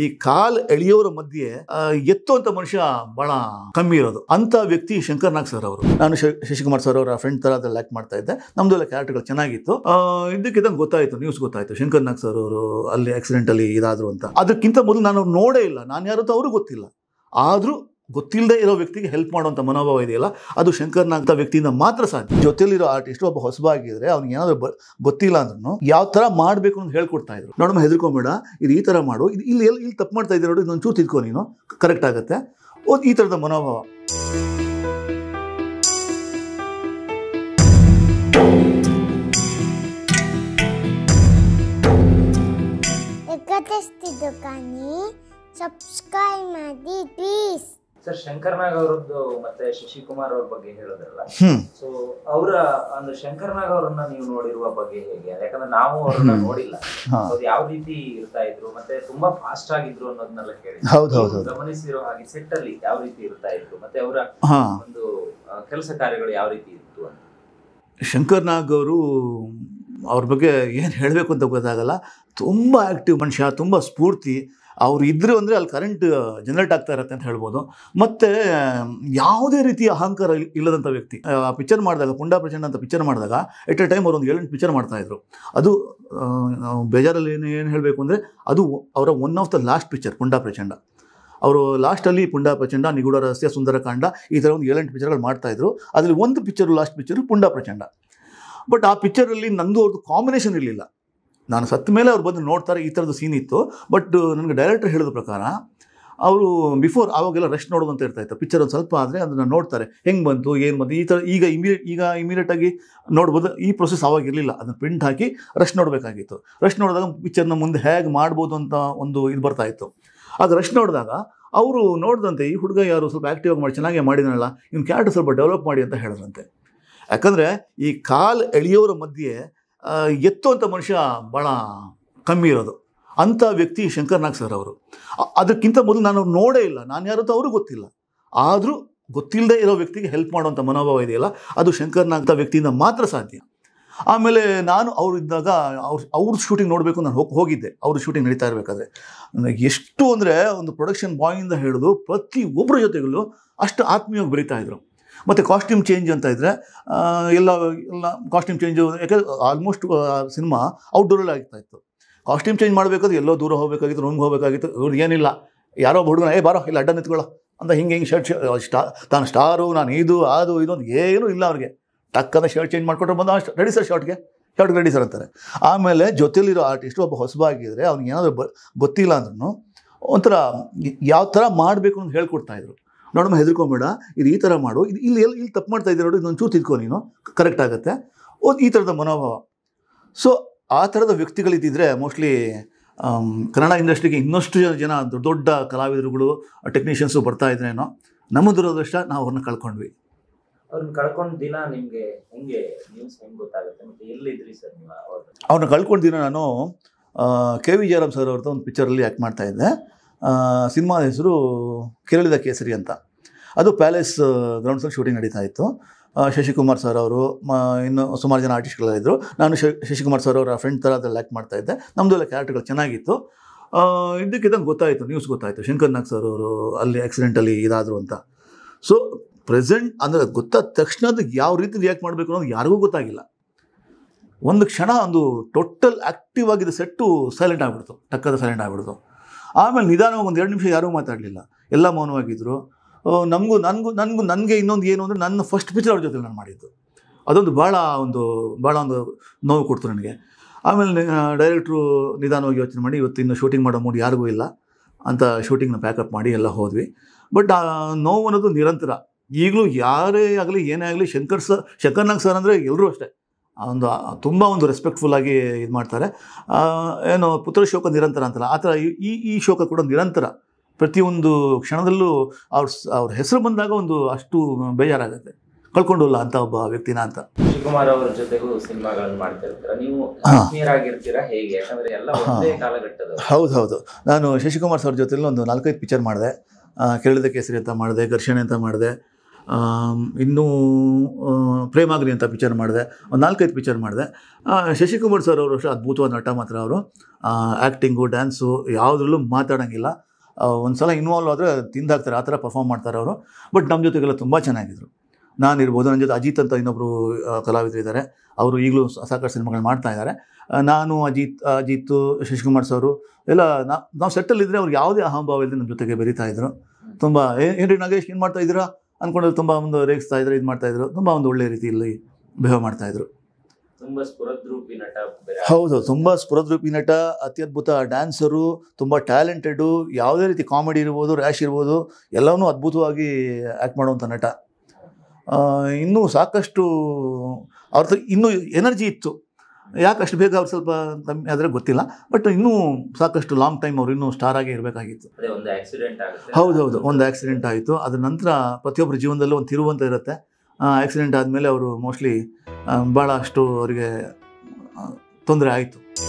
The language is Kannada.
ಈ ಕಾಲ್ ಎಳೆಯೋರ ಮಧ್ಯೆ ಎತ್ತು ಮನುಷ್ಯ ಬಹಳ ಕಮ್ಮಿ ಇರೋದು ಅಂತ ವ್ಯಕ್ತಿ ಶಂಕರ್ ನಾಗ್ ಸರ್ ಅವರು ನಾನು ಶಶಿಕುಮಾರ್ ಸರ್ ಅವರ ಫ್ರೆಂಡ್ ತರ ಅದ್ರಲ್ಲಿ ಆಕ್ಟ್ ಮಾಡ್ತಾ ಇದ್ದೆ ನಮ್ದೆಲ್ಲ ಕ್ಯಾರೆಕ್ಟರ್ಗಳು ಚೆನ್ನಾಗಿತ್ತು ಇದಕ್ಕಿದ್ದಂಗೆ ಗೊತ್ತಾಯಿತು ನ್ಯೂಸ್ ಗೊತ್ತಾಯಿತು ಶಂಕರ್ ನಾಗ್ ಸರ್ ಅವರು ಅಲ್ಲಿ ಆಕ್ಸಿಡೆಂಟ್ ಅಲ್ಲಿ ಇದಾದ್ರು ಅಂತ ಅದಕ್ಕಿಂತ ಮೊದಲು ನಾನು ನೋಡೇ ಇಲ್ಲ ನಾನು ಯಾರು ಅಂತ ಅವ್ರಿಗೂ ಗೊತ್ತಿಲ್ಲ ಆದರೂ ಗೊತ್ತಿಲ್ಲದೆ ಇರೋ ವ್ಯಕ್ತಿಗೆ ಹೆಲ್ಪ್ ಮಾಡುವಂಥ ಮನೋಭಾವ ಇದೆಯಲ್ಲ ಅದು ಅಂತ ವ್ಯಕ್ತಿಯಿಂದ ಮಾತ್ರ ಸಾಧ್ಯ ಜೊತೆಲಿರೋ ಆರ್ಟಿಸ್ಟ್ ಒಬ್ಬ ಹೊಸಬಾಗಿದ್ರೆ ಅವ್ನಿಗೆ ಏನಾದರೂ ಗೊತ್ತಿಲ್ಲ ಅಂದ್ರೂ ಯಾವ ಥರ ಮಾಡಬೇಕು ಅಂತ ಹೇಳ್ಕೊಡ್ತಾ ಇದ್ರು ನೋಡಮ್ಮ ಹೆದರ್ಕೊಂಬೇಡ ಇದು ಈ ಥರ ಮಾಡು ಇದು ಇಲ್ಲಿ ಎಲ್ಲಿ ಇಲ್ಲಿ ತಪ್ಪು ಮಾಡ್ತಾ ಇದ್ದೀರ ನೋಡಿ ಇದೊಂದು ಚೂರು ತಿದ್ಕೊ ನೀನು ಕರೆಕ್ಟ್ ಆಗುತ್ತೆ ಒಂದು ಈ ಥರದ ಮನೋಭಾವ ಸಬ್ಸ್ಕ್ರೈಬ್ ಮಾಡಿ ಪ್ಲೀಸ್ ಸರ್ ಶಂಕರ್ನಾಗ್ ಅವರದ್ದು ಮತ್ತೆ ಶಶಿಕುಮಾರ್ ಅವ್ರ ಬಗ್ಗೆ ಹೇಳೋದ್ರಲ್ಲ ಸೊ ಅವರ ಒಂದು ಶಂಕರ್ನಾಗ್ ಅವರನ್ನ ನೀವು ನೋಡಿರುವ ಬಗ್ಗೆ ಹೇಗೆ ಯಾಕಂದ್ರೆ ನಾವು ಅವ್ರನ್ನ ನೋಡಿಲ್ಲ ಅವ್ರು ಯಾವ ರೀತಿ ಇರ್ತಾ ಇದ್ರು ಮತ್ತೆ ತುಂಬಾ ಫಾಸ್ಟ್ ಆಗಿದ್ರು ಅನ್ನೋದನ್ನೆಲ್ಲ ಕೇಳಿ ಗಮನಿಸಿರೋ ಹಾಗೆ ಸೆಟ್ ಅಲ್ಲಿ ಯಾವ ರೀತಿ ಇರ್ತಾ ಇದ್ರು ಮತ್ತೆ ಅವರ ಒಂದು ಕೆಲಸ ಕಾರ್ಯಗಳು ಯಾವ ರೀತಿ ಇತ್ತು ಅಂತ ಶಂಕರ್ನಾಗ್ ಅವರು ಅವ್ರ ಬಗ್ಗೆ ಏನು ಹೇಳಬೇಕು ಅಂತ ಗೊತ್ತಾಗಲ್ಲ ತುಂಬ ಆ್ಯಕ್ಟಿವ್ ಮನುಷ್ಯ ತುಂಬ ಸ್ಫೂರ್ತಿ ಅವರು ಇದ್ದರು ಅಂದರೆ ಅಲ್ಲಿ ಕರೆಂಟ್ ಜನರೇಟ್ ಆಗ್ತಾ ಇರುತ್ತೆ ಅಂತ ಹೇಳ್ಬೋದು ಮತ್ತು ಯಾವುದೇ ರೀತಿಯ ಅಹಂಕಾರ ಇಲ್ಲದಂಥ ವ್ಯಕ್ತಿ ಆ ಪಿಕ್ಚರ್ ಮಾಡಿದಾಗ ಪುಂಡಾ ಪ್ರಚಂಡ ಅಂತ ಪಿಕ್ಚರ್ ಮಾಡಿದಾಗ ಎಟ್ ಎ ಟೈಮ್ ಒಂದು ಏಳೆಂಟು ಪಿಕ್ಚರ್ ಮಾಡ್ತಾಯಿದ್ರು ಅದು ಬೇಜಾರಲ್ಲಿ ಏನು ಏನು ಹೇಳಬೇಕು ಅಂದರೆ ಅದು ಅವರ one of the last picture ಪುಂಡಾ ಪ್ರಚಂಡ ಅವರು ಲಾಸ್ಟಲ್ಲಿ ಪುಂಡ ಪ್ರಚಂಡ ನಿಗೂಢ ರಹಸ್ಯ ಸುಂದರಕಾಂಡ ಈ ಥರ ಒಂದು ಏಳೆಂಟು ಪಿಕ್ಚರ್ಗಳು ಮಾಡ್ತಾಯಿದ್ರು ಅದರಲ್ಲಿ ಒಂದು ಪಿಕ್ಚರು ಲಾಸ್ಟ್ ಪಿಕ್ಚರು ಪುಂಡ ಪ್ರಚಂಡ ಬಟ್ ಆ ಪಿಕ್ಚರಲ್ಲಿ ನಂದು ಅವ್ರದ್ದು ಕಾಂಬಿನೇಷನ್ ಇರಲಿಲ್ಲ ನಾನು ಸತ್ತ ಮೇಲೆ ಅವ್ರು ಬಂದು ನೋಡ್ತಾರೆ ಈ ಥರದ್ದು ಸೀನ್ ಇತ್ತು ಬಟ್ ನನಗೆ ಡೈರೆಕ್ಟರ್ ಹೇಳಿದ ಪ್ರಕಾರ ಅವರು ಬಿಫೋರ್ ಆವಾಗೆಲ್ಲ ರಶ್ ನೋಡೋದಂತ ಇರ್ತಾ ಇತ್ತು ಪಿಕ್ಚರ್ ಒಂದು ಸ್ವಲ್ಪ ಆದರೆ ಅದನ್ನು ನೋಡ್ತಾರೆ ಹೆಂಗೆ ಬಂತು ಏನು ಬಂತು ಈ ಥರ ಈಗ ಇಮಿಡಿಯೇಟ್ ಈಗ ಇಮಿಡಿಯೇಟಾಗಿ ನೋಡ್ಬೋದು ಈ ಪ್ರೊಸೆಸ್ ಆವಾಗಿರಲಿಲ್ಲ ಅದನ್ನು ಪ್ರಿಂಟ್ ಹಾಕಿ ರಶ್ ನೋಡಬೇಕಾಗಿತ್ತು ರಶ್ ನೋಡಿದಾಗ ಪಿಕ್ಚರ್ನ ಮುಂದೆ ಹೇಗೆ ಮಾಡ್ಬೋದು ಅಂತ ಒಂದು ಇದು ಬರ್ತಾಯಿತ್ತು ಇತ್ತು ಆಗ ರಶ್ ನೋಡಿದಾಗ ಅವರು ನೋಡಿದಂತೆ ಈ ಹುಡುಗ ಯಾರು ಸ್ವಲ್ಪ ಆ್ಯಕ್ಟಿವ್ ಆಗಿ ಮಾಡಿ ಚೆನ್ನಾಗೇ ಮಾಡಿದನಲ್ಲ ಇವ್ನ ಕ್ಯಾರೆಕ್ಟರ್ ಸ್ವಲ್ಪ ಡೆವಲಪ್ ಮಾಡಿ ಅಂತ ಹೇಳಿದ್ರಂತೆ ಯಾಕಂದರೆ ಈ ಕಾಲು ಎಳೆಯೋರ ಮಧ್ಯೆ ಎತ್ತುವಂಥ ಅಂತ ಮನುಷ್ಯ ಭಾಳ ಕಮ್ಮಿ ಇರೋದು ಅಂಥ ವ್ಯಕ್ತಿ ಶಂಕರ್ನಾಗ್ ಸರ್ ಅವರು ಅದಕ್ಕಿಂತ ಮೊದಲು ನಾನು ನೋಡೇ ಇಲ್ಲ ನಾನು ಯಾರು ಅಂತ ಗೊತ್ತಿಲ್ಲ ಆದರೂ ಗೊತ್ತಿಲ್ಲದೆ ಇರೋ ವ್ಯಕ್ತಿಗೆ ಹೆಲ್ಪ್ ಮಾಡುವಂಥ ಮನೋಭಾವ ಇದೆಯಲ್ಲ ಅದು ಅಂಥ ವ್ಯಕ್ತಿಯಿಂದ ಮಾತ್ರ ಸಾಧ್ಯ ಆಮೇಲೆ ನಾನು ಅವ್ರು ಇದ್ದಾಗ ಅವ್ರ ಅವ್ರ ಶೂಟಿಂಗ್ ನೋಡಬೇಕು ನಾನು ಹೋಗಿ ಹೋಗಿದ್ದೆ ಅವ್ರ ಶೂಟಿಂಗ್ ನಡೀತಾ ಇರಬೇಕಾದ್ರೆ ಎಷ್ಟು ಅಂದರೆ ಒಂದು ಪ್ರೊಡಕ್ಷನ್ ಬಾಯಿಂದ ಹಿಡಿದು ಒಬ್ಬರ ಜೊತೆಗಳು ಅಷ್ಟು ಆತ್ಮೀಯವಾಗಿ ಬರೀತಾ ಇದ್ರು ಮತ್ತು ಕಾಸ್ಟ್ಯೂಮ್ ಚೇಂಜ್ ಅಂತ ಇದ್ದರೆ ಎಲ್ಲ ಎಲ್ಲ ಕಾಸ್ಟ್ಯೂಮ್ ಚೇಂಜು ಯಾಕೆ ಆಲ್ಮೋಸ್ಟ್ ಸಿನಿಮಾ ಔಟ್ಡೋರಲ್ಲಿ ಆಗ್ತಾ ಇತ್ತು ಕಾಸ್ಟ್ಯೂಮ್ ಚೇಂಜ್ ಮಾಡಬೇಕಾದ್ರೆ ಎಲ್ಲೋ ದೂರ ಹೋಗಬೇಕಾಗಿತ್ತು ರೂಮ್ಗೆ ಹೋಗಬೇಕಾಗಿತ್ತು ಇವ್ರು ಏನಿಲ್ಲ ಯಾರೋ ಹುಡುಗನ ಏ ಬಾರೋ ಇಲ್ಲಿ ಅಡ್ಡ ನಿಂತ್ಕೊಳ್ಳೋ ಅಂತ ಹಿಂಗೆ ಹಿಂಗೆ ಶರ್ಟ್ ಸ್ಟಾ ತಾನು ಸ್ಟಾರು ನಾನು ಇದು ಅದು ಇದು ಅಂತ ಏನೂ ಇಲ್ಲ ಅವ್ರಿಗೆ ಟಕ್ಕಂತ ಶರ್ಟ್ ಚೇಂಜ್ ಮಾಡಿಕೊಟ್ರೆ ಬಂದು ರೆಡಿ ಸರ್ ಶಾರ್ಟ್ಗೆ ಶಾರ್ಟ್ಗೆ ರೆಡಿ ಸರ್ ಅಂತಾರೆ ಆಮೇಲೆ ಜೊತೆಯಲ್ಲಿರೋ ಆರ್ಟಿಸ್ಟು ಒಬ್ಬ ಹೊಸಬಾಗಿದ್ರೆ ಅವ್ನಿಗೆ ಏನಾದರೂ ಗೊತ್ತಿಲ್ಲ ಅಂದ್ರೂ ಒಂಥರ ಯಾವ ಥರ ಮಾಡಬೇಕು ಅಂತ ಹೇಳ್ಕೊಡ್ತಾಯಿದ್ರು ನೋಡಮ್ಮ ಹೆದರ್ಕೊಂಬೇಡ ಇದು ಈ ಥರ ಮಾಡು ಇದು ಇಲ್ಲಿ ಎಲ್ಲಿ ಇಲ್ಲಿ ತಪ್ಪು ಮಾಡ್ತಾ ಇದ್ದೀರ ನೋಡಿ ಇದೊಂದು ಚೂರು ತಿದ್ಕೋ ನೀನು ಕರೆಕ್ಟ್ ಆಗುತ್ತೆ ಒಂದು ಈ ಥರದ ಮನೋಭಾವ ಸೊ ಆ ಥರದ ವ್ಯಕ್ತಿಗಳಿದ್ದಿದ್ರೆ ಮೋಸ್ಟ್ಲಿ um, ಕನ್ನಡ ಇಂಡಸ್ಟ್ರಿಗೆ ಇನ್ನಷ್ಟು ಜನ ದೊಡ್ಡ ದೊಡ್ಡ ಕಲಾವಿದರುಗಳು ಟೆಕ್ನಿಷಿಯನ್ಸು ಬರ್ತಾ ಇದ್ರೇನೋ ನಮ್ಮ ದುರದೃಷ್ಟ ನಾವು ಅವ್ರನ್ನ ಕಳ್ಕೊಂಡ್ವಿ ಅವ್ರನ್ನ ಕಳ್ಕೊಂಡ ದಿನ ನಿಮಗೆ ಅವ್ರನ್ನ ಕಳ್ಕೊಂಡ ದಿನ ನಾನು ಕೆ ವಿ ಜಯರಾಮ್ ಸರ್ ಅವ್ರದ್ದು ಒಂದು ಪಿಕ್ಚರಲ್ಲಿ ಆ್ಯಕ್ಟ್ ಮಾಡ್ತಾ ಇದ್ದೆ ಸಿನಿಮಾದ ಹೆಸರು ಕೇರಳದ ಕೇಸರಿ ಅಂತ ಅದು ಪ್ಯಾಲೇಸ್ ಗ್ರೌಂಡ್ಸಲ್ಲಿ ಶೂಟಿಂಗ್ ನಡೀತಾ ಇತ್ತು ಶಶಿಕುಮಾರ್ ಸರ್ ಅವರು ಇನ್ನು ಸುಮಾರು ಜನ ಆರ್ಟಿಸ್ಟ್ಗಳಿದ್ದರು ನಾನು ಶಶಿಕುಮಾರ್ ಸರ್ ಅವರ ಫ್ರೆಂಡ್ ಥರ ಅದ್ರಲ್ಲಿ ಆ್ಯಕ್ಟ್ ಮಾಡ್ತಾಯಿದ್ದೆ ನಮ್ಮದೆಲ್ಲ ಕ್ಯಾರೆಕ್ಟರ್ಗಳು ಚೆನ್ನಾಗಿತ್ತು ಇದಕ್ಕಿದ್ದಂಗೆ ಗೊತ್ತಾಯಿತು ನ್ಯೂಸ್ ಗೊತ್ತಾಯಿತು ಶಂಕರ್ ನಾಗ್ ಸರ್ ಅವರು ಅಲ್ಲಿ ಆ್ಯಕ್ಸಿಡೆಂಟಲ್ಲಿ ಇದಾದರು ಅಂತ ಸೊ ಪ್ರೆಸೆಂಟ್ ಅಂದರೆ ಗೊತ್ತಾದ ತಕ್ಷಣ ಯಾವ ರೀತಿ ರಿಯಾಕ್ಟ್ ಮಾಡಬೇಕು ಅನ್ನೋದು ಯಾರಿಗೂ ಗೊತ್ತಾಗಿಲ್ಲ ಒಂದು ಕ್ಷಣ ಒಂದು ಟೋಟಲ್ ಆ್ಯಕ್ಟಿವ್ ಆಗಿದ್ದ ಸೆಟ್ಟು ಸೈಲೆಂಟ್ ಆಗಿಬಿಡ್ತು ಟಕ್ಕದ ಸೈಲೆಂಟ್ ಆಗಿಬಿಡ್ತು ಆಮೇಲೆ ನಿಧಾನವಾಗಿ ಒಂದು ಎರಡು ನಿಮಿಷ ಯಾರೂ ಮಾತಾಡಲಿಲ್ಲ ಎಲ್ಲ ಮೌನವಾಗಿದ್ದರು ನಮಗೂ ನನಗೂ ನನಗೂ ನನಗೆ ಇನ್ನೊಂದು ಏನು ಅಂದರೆ ನನ್ನ ಫಸ್ಟ್ ಪಿಕ್ಚರ್ ಅವ್ರ ಜೊತೆ ನಾನು ಮಾಡಿದ್ದು ಅದೊಂದು ಭಾಳ ಒಂದು ಭಾಳ ಒಂದು ನೋವು ಕೊಡ್ತು ನನಗೆ ಆಮೇಲೆ ಡೈರೆಕ್ಟ್ರು ನಿಧಾನವಾಗಿ ಯೋಚನೆ ಮಾಡಿ ಇವತ್ತು ಇನ್ನು ಶೂಟಿಂಗ್ ಮಾಡೋ ಮೂಡ್ ಯಾರಿಗೂ ಇಲ್ಲ ಅಂತ ಶೂಟಿಂಗ್ನ ಪ್ಯಾಕಪ್ ಮಾಡಿ ಎಲ್ಲ ಹೋದ್ವಿ ಬಟ್ ಆ ನೋವು ಅನ್ನೋದು ನಿರಂತರ ಈಗಲೂ ಯಾರೇ ಆಗಲಿ ಏನೇ ಆಗಲಿ ಶಂಕರ್ ಸರ್ ಶಂಕರ್ನಾಗ್ ಸರ್ ಅಂದರೆ ಎಲ್ಲರೂ ಅಷ್ಟೇ ಒಂದು ತುಂಬ ಒಂದು ರೆಸ್ಪೆಕ್ಟ್ಫುಲ್ಲಾಗಿ ಇದು ಮಾಡ್ತಾರೆ ಏನು ಪುತ್ರ ಶೋಕ ನಿರಂತರ ಅಂತಲ್ಲ ಆ ಥರ ಈ ಈ ಶೋಕ ಕೂಡ ನಿರಂತರ ಪ್ರತಿಯೊಂದು ಕ್ಷಣದಲ್ಲೂ ಅವ್ರ ಅವ್ರ ಹೆಸರು ಬಂದಾಗ ಒಂದು ಅಷ್ಟು ಬೇಜಾರಾಗುತ್ತೆ ಕಳ್ಕೊಂಡಿಲ್ಲ ಅಂತ ಒಬ್ಬ ವ್ಯಕ್ತಿನ ಅಂತ ಶಿವಕುಮಾರ್ ಅವರ ಜೊತೆಗೂ ಸಿನಿಮಾಗಳನ್ನು ಮಾಡ್ತಾ ಇರ್ತೀರ ನೀವು ಹೌದು ಹೌದು ನಾನು ಶಶಿಕುಮಾರ್ ಸರ್ ಜೊತೆಲಿ ಒಂದು ನಾಲ್ಕೈದು ಪಿಕ್ಚರ್ ಮಾಡಿದೆ ಕೇಳಿದ ಕೇಸರಿ ಅಂತ ಮಾಡಿದೆ ಘರ್ಷಣೆ ಅಂತ ಮಾಡಿದೆ ಇನ್ನೂ ಪ್ರೇಮಾಗ್ನಿ ಅಂತ ಪಿಕ್ಚರ್ ಮಾಡಿದೆ ಒಂದು ನಾಲ್ಕೈದು ಪಿಕ್ಚರ್ ಮಾಡಿದೆ ಶಶಿಕುಮಾರ್ ಸರ್ ಅವರು ಅಷ್ಟೇ ಅದ್ಭುತವಾದ ನಟ ಮಾತ್ರ ಅವರು ಆ್ಯಕ್ಟಿಂಗು ಡ್ಯಾನ್ಸು ಯಾವುದ್ರಲ್ಲೂ ಮಾತಾಡೋಂಗಿಲ್ಲ ಒಂದು ಸಲ ಇನ್ವಾಲ್ವ್ ಆದರೆ ತಿಂದಾಗ್ತಾರೆ ಆ ಥರ ಪರ್ಫಾಮ್ ಮಾಡ್ತಾರೆ ಅವರು ಬಟ್ ನಮ್ಮ ಜೊತೆಗೆಲ್ಲ ತುಂಬ ಚೆನ್ನಾಗಿದ್ದರು ನಾನು ಇರ್ಬೋದು ನನ್ನ ಜೊತೆ ಅಜಿತ್ ಅಂತ ಇನ್ನೊಬ್ಬರು ಇದ್ದಾರೆ ಅವರು ಈಗಲೂ ಸಾಕಷ್ಟು ಸಿನಿಮಾಗಳು ಮಾಡ್ತಾ ಇದ್ದಾರೆ ನಾನು ಅಜಿತ್ ಅಜಿತ್ ಶಶಿಕುಮಾರ್ ಸರು ಎಲ್ಲ ನಾವು ಸೆಟ್ಟಲ್ಲಿದ್ದರೆ ಅವ್ರಿಗೆ ಯಾವುದೇ ಅಹಂಭಾವ ಇಲ್ಲದೆ ನಮ್ಮ ಜೊತೆಗೆ ಬೆರೀತಾ ಇದ್ರು ತುಂಬ ಏನು ರೀ ನಾಗೇಶ್ ಏನು ಮಾಡ್ತಾ ಇದ್ದೀರಾ ಅಂದ್ಕೊಂಡು ತುಂಬ ಒಂದು ರೇಗಿಸ್ತಾ ಇದ್ರು ಇದು ಮಾಡ್ತಾಯಿದ್ರು ತುಂಬ ಒಂದು ಒಳ್ಳೆಯ ರೀತಿಯಲ್ಲಿ ಬಿಹೇವ್ ಮಾಡ್ತಾಯಿದ್ರು ತುಂಬ ಹೌದು ತುಂಬ ಸ್ಫುರದ್ರೂಪಿ ನಟ ಅತ್ಯದ್ಭುತ ಡ್ಯಾನ್ಸರು ತುಂಬ ಟ್ಯಾಲೆಂಟೆಡು ಯಾವುದೇ ರೀತಿ ಕಾಮಿಡಿ ಇರ್ಬೋದು ರ್ಯಾಶ್ ಇರ್ಬೋದು ಎಲ್ಲವೂ ಅದ್ಭುತವಾಗಿ ಆ್ಯಕ್ಟ್ ಮಾಡುವಂಥ ನಟ ಇನ್ನೂ ಸಾಕಷ್ಟು ಅವ್ರದ್ದು ಇನ್ನೂ ಎನರ್ಜಿ ಇತ್ತು ಯಾಕೆ ಅಷ್ಟು ಬೇಗ ಅವ್ರು ಸ್ವಲ್ಪ ಕಮ್ಮಿ ಆದರೆ ಗೊತ್ತಿಲ್ಲ ಬಟ್ ಇನ್ನೂ ಸಾಕಷ್ಟು ಲಾಂಗ್ ಟೈಮ್ ಅವರು ಇನ್ನೂ ಸ್ಟಾರ್ ಆಗಿ ಇರಬೇಕಾಗಿತ್ತು ಹೌದು ಹೌದು ಒಂದು ಆ್ಯಕ್ಸಿಡೆಂಟ್ ಆಯಿತು ಅದರ ನಂತರ ಪ್ರತಿಯೊಬ್ಬರ ಜೀವನದಲ್ಲೂ ಒಂದು ತಿರುವು ಅಂತ ಇರುತ್ತೆ ಆಕ್ಸಿಡೆಂಟ್ ಆದಮೇಲೆ ಅವರು ಮೋಸ್ಟ್ಲಿ ಭಾಳಷ್ಟು ಅವರಿಗೆ ತೊಂದರೆ ಆಯಿತು